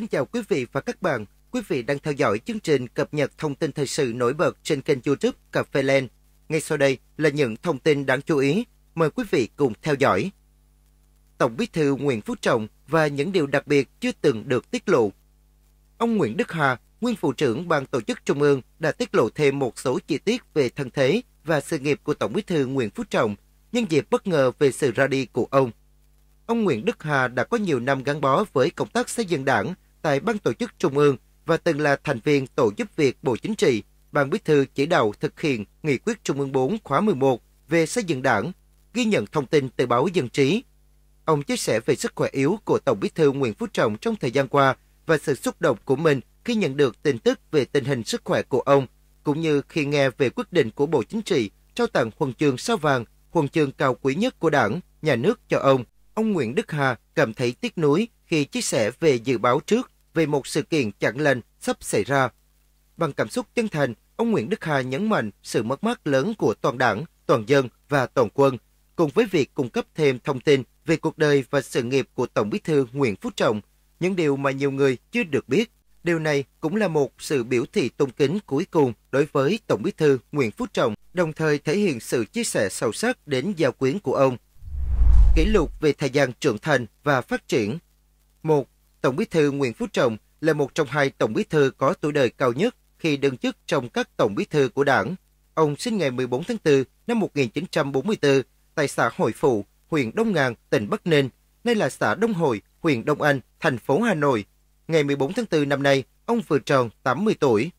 Xin chào quý vị và các bạn. Quý vị đang theo dõi chương trình cập nhật thông tin thời sự nổi bật trên kênh YouTube Cà phê Lên. Ngay sau đây là những thông tin đáng chú ý. Mời quý vị cùng theo dõi. Tổng Bí thư Nguyễn Phú Trọng và những điều đặc biệt chưa từng được tiết lộ. Ông Nguyễn Đức Hà, nguyên phụ trưởng ban tổ chức Trung ương đã tiết lộ thêm một số chi tiết về thân thế và sự nghiệp của Tổng Bí thư Nguyễn Phú Trọng nhân dịp bất ngờ về sự ra đi của ông. Ông Nguyễn Đức Hà đã có nhiều năm gắn bó với công tác xây dựng đảng tại Ban tổ chức Trung ương và từng là thành viên tổ giúp việc Bộ Chính trị, Ban Bí thư chỉ đạo thực hiện Nghị quyết Trung ương 4 khóa 11 về xây dựng đảng, ghi nhận thông tin từ báo Dân trí. Ông chia sẻ về sức khỏe yếu của Tổng Bí thư Nguyễn Phú Trọng trong thời gian qua và sự xúc động của mình khi nhận được tin tức về tình hình sức khỏe của ông, cũng như khi nghe về quyết định của Bộ Chính trị trao tặng huân chương sao vàng, huân chương cao quý nhất của đảng, nhà nước cho ông. Ông Nguyễn Đức Hà cảm thấy tiếc nuối khi chia sẻ về dự báo trước về một sự kiện chẳng lành sắp xảy ra. Bằng cảm xúc chân thành, ông Nguyễn Đức Hà nhấn mạnh sự mất mát lớn của toàn đảng, toàn dân và toàn quân, cùng với việc cung cấp thêm thông tin về cuộc đời và sự nghiệp của Tổng bí thư Nguyễn Phú Trọng, những điều mà nhiều người chưa được biết. Điều này cũng là một sự biểu thị tôn kính cuối cùng đối với Tổng bí thư Nguyễn Phú Trọng, đồng thời thể hiện sự chia sẻ sâu sắc đến giao quyến của ông. Kỷ lục về thời gian trưởng thành và phát triển một Tổng bí thư Nguyễn Phú Trọng là một trong hai tổng bí thư có tuổi đời cao nhất khi đương chức trong các tổng bí thư của đảng. Ông sinh ngày 14 tháng 4 năm 1944 tại xã Hội Phụ, huyện Đông Ngàn, tỉnh Bắc Ninh, nay là xã Đông Hội, huyện Đông Anh, thành phố Hà Nội. Ngày 14 tháng 4 năm nay, ông vừa tròn 80 tuổi.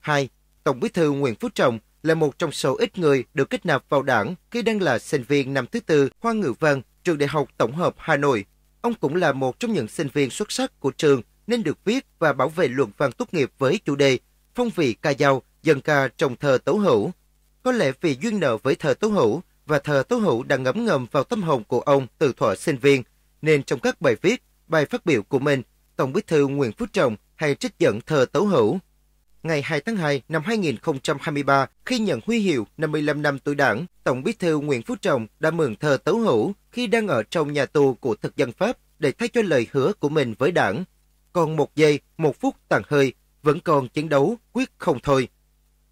2. Tổng bí thư Nguyễn Phú Trọng là một trong số ít người được kết nạp vào đảng khi đang là sinh viên năm thứ tư khoa ngữ văn, trường Đại học Tổng hợp Hà Nội Ông cũng là một trong những sinh viên xuất sắc của trường nên được viết và bảo vệ luận văn tốt nghiệp với chủ đề Phong vị ca dao, dân ca trong thờ Tố Hữu. Có lẽ vì duyên nợ với thờ Tố Hữu và thờ Tố Hữu đã ngấm ngầm vào tâm hồn của ông từ thuở sinh viên, nên trong các bài viết, bài phát biểu của mình, Tổng bí thư Nguyễn Phú Trọng hay trích dẫn thờ Tố Hữu ngày 2 tháng 2 năm 2023, khi nhận huy hiệu 55 năm tuổi đảng, Tổng bí thư Nguyễn Phú Trọng đã mượn thờ Tấu Hữu khi đang ở trong nhà tù của thực dân Pháp để thay cho lời hứa của mình với đảng. Còn một giây, một phút tàn hơi, vẫn còn chiến đấu, quyết không thôi.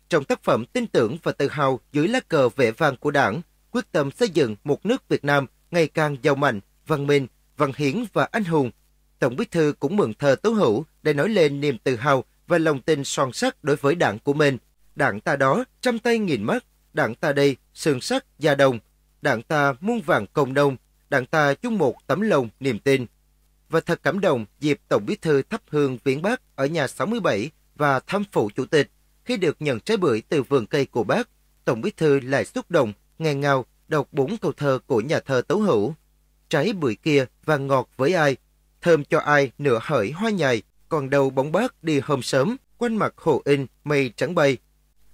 Trong tác phẩm tin tưởng và tự hào dưới lá cờ vẻ vang của đảng, quyết tâm xây dựng một nước Việt Nam ngày càng giàu mạnh, văn minh, văn hiến và anh hùng. Tổng bí thư cũng mượn thờ tấu Hữu để nói lên niềm tự hào và lòng tin son sắt đối với đảng của mình. Đảng ta đó trăm tay nghìn mắt, đảng ta đây xương sắt gia đồng, đảng ta muôn vàng công nông, đảng ta chung một tấm lòng niềm tin. Và thật cảm động dịp Tổng Bí thư thắp hương viễn bác ở nhà 67 và thăm phụ chủ tịch khi được nhận trái bưởi từ vườn cây của bác, Tổng Bí thư lại xúc động, ngàn ngào đọc bốn câu thơ của nhà thơ Tấu Hữu. Trái bưởi kia và ngọt với ai, thơm cho ai nửa hởi hoa nhài, còn đầu bóng bát đi hôm sớm, quanh mặt hồ in, mây trắng bay.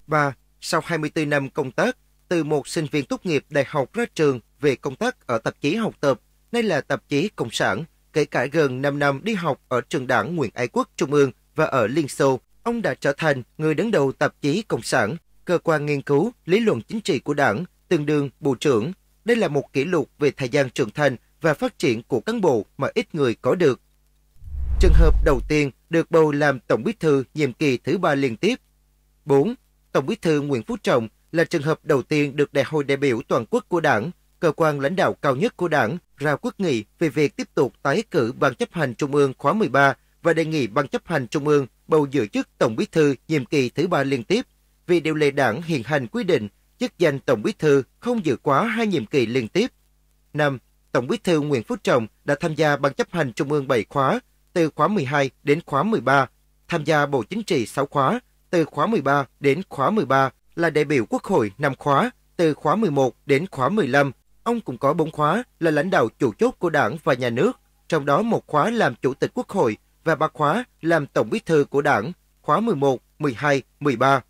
Và sau 24 năm công tác, từ một sinh viên tốt nghiệp đại học ra trường về công tác ở tạp chí học tập, nay là tạp chí Cộng sản, kể cả gần 5 năm đi học ở trường đảng Nguyễn Ái Quốc Trung ương và ở Liên Xô, ông đã trở thành người đứng đầu tạp chí Cộng sản, cơ quan nghiên cứu lý luận chính trị của đảng, tương đương bộ trưởng. Đây là một kỷ lục về thời gian trưởng thành và phát triển của cán bộ mà ít người có được. Trường hợp đầu tiên được bầu làm Tổng Bí thư nhiệm kỳ thứ ba liên tiếp. 4. Tổng Bí thư Nguyễn Phú Trọng là trường hợp đầu tiên được Đại hội đại biểu toàn quốc của Đảng, cơ quan lãnh đạo cao nhất của Đảng ra quyết nghị về việc tiếp tục tái cử Ban chấp hành Trung ương khóa 13 và đề nghị Ban chấp hành Trung ương bầu giữ chức Tổng Bí thư nhiệm kỳ thứ ba liên tiếp. Vì điều lệ Đảng hiện hành quy định chức danh Tổng Bí thư không giữ quá hai nhiệm kỳ liên tiếp. 5. Tổng Bí thư Nguyễn Phú Trọng đã tham gia Ban chấp hành Trung ương 7 khóa từ khóa 12 đến khóa 13, tham gia Bộ Chính trị 6 khóa, từ khóa 13 đến khóa 13 là đại biểu Quốc hội 5 khóa, từ khóa 11 đến khóa 15. Ông cũng có 4 khóa là lãnh đạo chủ chốt của đảng và nhà nước, trong đó một khóa làm Chủ tịch Quốc hội và ba khóa làm Tổng bí thư của đảng, khóa 11, 12, 13.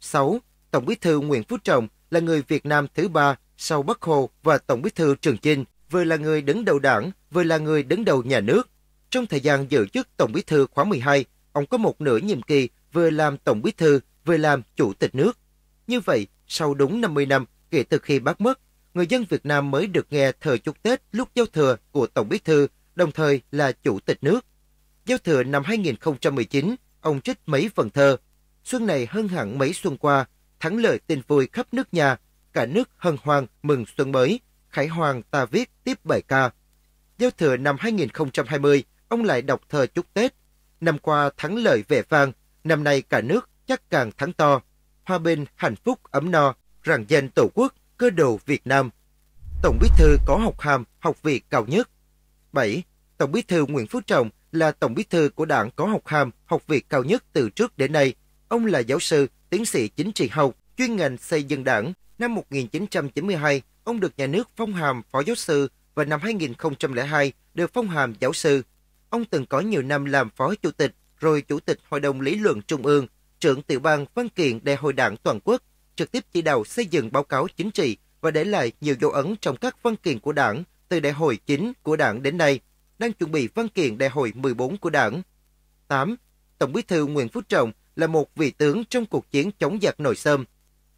6. Tổng bí thư Nguyễn Phú Trọng là người Việt Nam thứ ba sau Bắc Hồ và Tổng bí thư Trường Chinh, vừa là người đứng đầu đảng, vừa là người đứng đầu nhà nước, trong thời gian giữ chức Tổng bí thư khóa 12, ông có một nửa nhiệm kỳ vừa làm Tổng bí thư vừa làm Chủ tịch nước. Như vậy, sau đúng 50 năm kể từ khi bác mất, người dân Việt Nam mới được nghe thờ chúc Tết lúc giao thừa của Tổng bí thư, đồng thời là Chủ tịch nước. Giao thừa năm 2019, ông trích mấy phần thơ. Xuân này hơn hẳn mấy xuân qua, thắng lợi tin vui khắp nước nhà, cả nước hân hoan mừng xuân mới. Khải Hoàng ta viết tiếp bài ca. Giao thừa năm 2020, ông lại đọc thơ chúc Tết. Năm qua thắng lợi vẻ vang, năm nay cả nước chắc càng thắng to. Hòa bình, hạnh phúc, ấm no, rằng danh Tổ quốc, cơ đồ Việt Nam. Tổng bí thư có học hàm, học vị cao nhất. 7. Tổng bí thư Nguyễn Phú Trọng là tổng bí thư của đảng có học hàm, học vị cao nhất từ trước đến nay. Ông là giáo sư, tiến sĩ chính trị học, chuyên ngành xây dựng đảng. Năm 1992, ông được nhà nước phong hàm phó giáo sư và năm 2002 được phong hàm giáo sư. Ông từng có nhiều năm làm phó chủ tịch, rồi chủ tịch Hội đồng Lý luận Trung ương, trưởng tiểu ban văn kiện Đại hội Đảng toàn quốc, trực tiếp chỉ đạo xây dựng báo cáo chính trị và để lại nhiều dấu ấn trong các văn kiện của Đảng từ Đại hội chính của Đảng đến nay, đang chuẩn bị văn kiện Đại hội 14 của Đảng. 8. Tổng Bí thư Nguyễn Phú Trọng là một vị tướng trong cuộc chiến chống giặc nội xâm,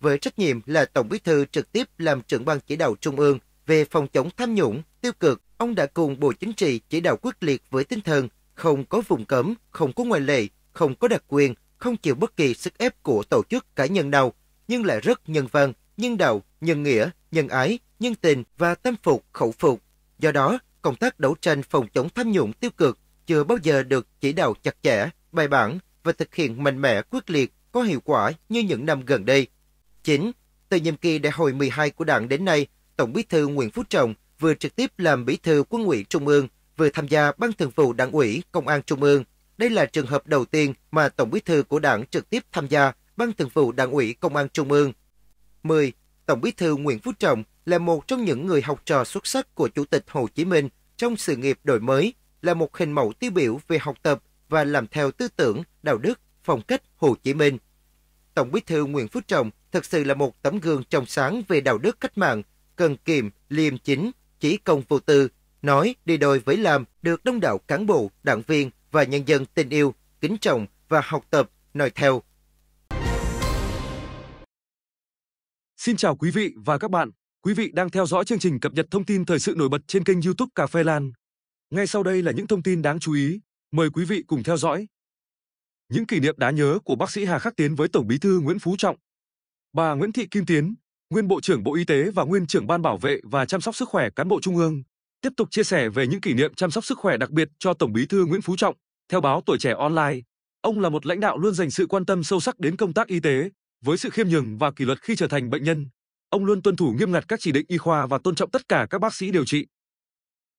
với trách nhiệm là Tổng Bí thư trực tiếp làm trưởng ban chỉ đạo Trung ương về phòng chống tham nhũng, tiêu cực, Ông đã cùng Bộ Chính trị chỉ đạo quyết liệt với tinh thần không có vùng cấm, không có ngoại lệ, không có đặc quyền, không chịu bất kỳ sức ép của tổ chức cá nhân nào, nhưng lại rất nhân văn, nhân đạo, nhân nghĩa, nhân ái, nhân tình và tâm phục, khẩu phục. Do đó, công tác đấu tranh phòng chống tham nhũng tiêu cực chưa bao giờ được chỉ đạo chặt chẽ, bài bản và thực hiện mạnh mẽ quyết liệt có hiệu quả như những năm gần đây. 9. Từ nhiệm kỳ đại hội 12 của đảng đến nay, Tổng bí thư Nguyễn Phú Trọng vừa trực tiếp làm bí thư quân ủy Trung ương, vừa tham gia Ban thường vụ Đảng ủy Công an Trung ương. Đây là trường hợp đầu tiên mà Tổng bí thư của đảng trực tiếp tham gia Ban thường vụ Đảng ủy Công an Trung ương. 10. Tổng bí thư Nguyễn Phú Trọng là một trong những người học trò xuất sắc của Chủ tịch Hồ Chí Minh trong sự nghiệp đổi mới, là một hình mẫu tiêu biểu về học tập và làm theo tư tưởng, đạo đức, phong cách Hồ Chí Minh. Tổng bí thư Nguyễn Phú Trọng thực sự là một tấm gương trong sáng về đạo đức cách mạng, cần kiệm, liêm chính, chỉ Công Vô Tư, nói đi đôi với làm được đông đảo cán bộ, đảng viên và nhân dân tin yêu, kính trọng và học tập, nói theo. Xin chào quý vị và các bạn. Quý vị đang theo dõi chương trình cập nhật thông tin thời sự nổi bật trên kênh YouTube Cà phê Lan. Ngay sau đây là những thông tin đáng chú ý. Mời quý vị cùng theo dõi. Những kỷ niệm đáng nhớ của bác sĩ Hà Khắc Tiến với Tổng Bí thư Nguyễn Phú Trọng. Bà Nguyễn Thị Kim Tiến, nguyên Bộ trưởng Bộ Y tế và nguyên trưởng Ban Bảo vệ và Chăm sóc sức khỏe cán bộ Trung ương, tiếp tục chia sẻ về những kỷ niệm chăm sóc sức khỏe đặc biệt cho Tổng Bí thư Nguyễn Phú Trọng. Theo báo Tuổi trẻ online, ông là một lãnh đạo luôn dành sự quan tâm sâu sắc đến công tác y tế, với sự khiêm nhường và kỷ luật khi trở thành bệnh nhân. Ông luôn tuân thủ nghiêm ngặt các chỉ định y khoa và tôn trọng tất cả các bác sĩ điều trị.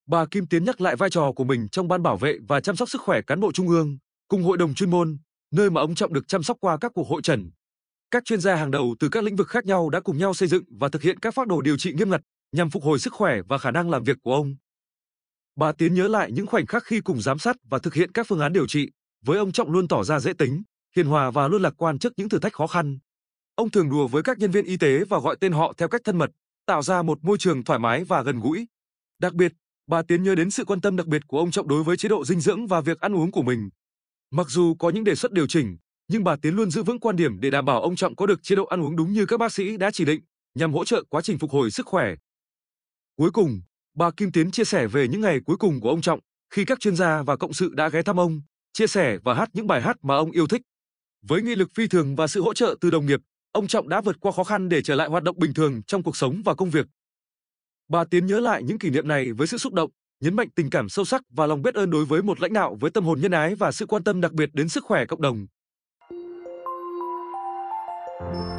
Bà Kim Tiến nhắc lại vai trò của mình trong Ban Bảo vệ và Chăm sóc sức khỏe cán bộ Trung ương, cùng Hội đồng chuyên môn, nơi mà ông Trọng được chăm sóc qua các cuộc hội trần, các chuyên gia hàng đầu từ các lĩnh vực khác nhau đã cùng nhau xây dựng và thực hiện các phác đồ điều trị nghiêm ngặt nhằm phục hồi sức khỏe và khả năng làm việc của ông. Bà Tiến nhớ lại những khoảnh khắc khi cùng giám sát và thực hiện các phương án điều trị, với ông Trọng luôn tỏ ra dễ tính, hiền hòa và luôn lạc quan trước những thử thách khó khăn. Ông thường đùa với các nhân viên y tế và gọi tên họ theo cách thân mật, tạo ra một môi trường thoải mái và gần gũi. Đặc biệt, bà Tiến nhớ đến sự quan tâm đặc biệt của ông Trọng đối với chế độ dinh dưỡng và việc ăn uống của mình. Mặc dù có những đề xuất điều chỉnh, nhưng bà Tiến luôn giữ vững quan điểm để đảm bảo ông Trọng có được chế độ ăn uống đúng như các bác sĩ đã chỉ định, nhằm hỗ trợ quá trình phục hồi sức khỏe. Cuối cùng, bà Kim Tiến chia sẻ về những ngày cuối cùng của ông Trọng, khi các chuyên gia và cộng sự đã ghé thăm ông, chia sẻ và hát những bài hát mà ông yêu thích. Với nghị lực phi thường và sự hỗ trợ từ đồng nghiệp, ông Trọng đã vượt qua khó khăn để trở lại hoạt động bình thường trong cuộc sống và công việc. Bà Tiến nhớ lại những kỷ niệm này với sự xúc động, nhấn mạnh tình cảm sâu sắc và lòng biết ơn đối với một lãnh đạo với tâm hồn nhân ái và sự quan tâm đặc biệt đến sức khỏe cộng đồng. Thank you.